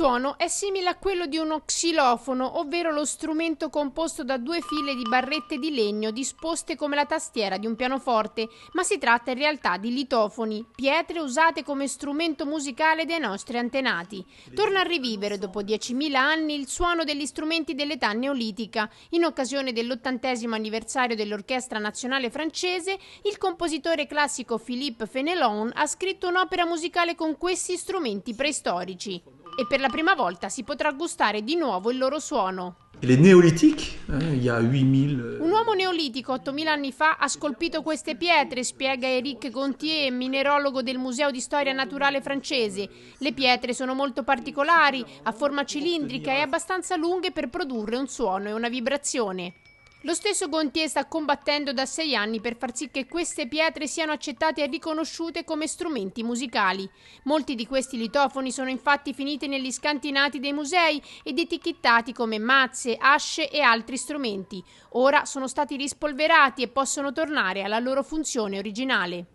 suono è simile a quello di uno xilofono, ovvero lo strumento composto da due file di barrette di legno disposte come la tastiera di un pianoforte, ma si tratta in realtà di litofoni, pietre usate come strumento musicale dai nostri antenati. Torna a rivivere dopo 10.000 anni il suono degli strumenti dell'età neolitica. In occasione dell'ottantesimo anniversario dell'Orchestra Nazionale Francese, il compositore classico Philippe Fenelon ha scritto un'opera musicale con questi strumenti preistorici e per la prima volta si potrà gustare di nuovo il loro suono. Le néolithique, eh, il y a 8000... Euh, un uomo neolitico 8000 anni fa ha scolpito queste pietre, spiega Eric Gontier, minerologo del Museo di Storia Naturale francese. Le pietre sono molto particolari, a forma cilindrica e abbastanza lunghe per produrre un suono e una vibrazione. Lo stesso Gontier sta combattendo da sei anni per far sì che queste pietre siano accettate e riconosciute come strumenti musicali. Molti di questi litofoni sono infatti finiti negli scantinati dei musei ed etichettati come mazze, asce e altri strumenti. Ora sono stati rispolverati e possono tornare alla loro funzione originale.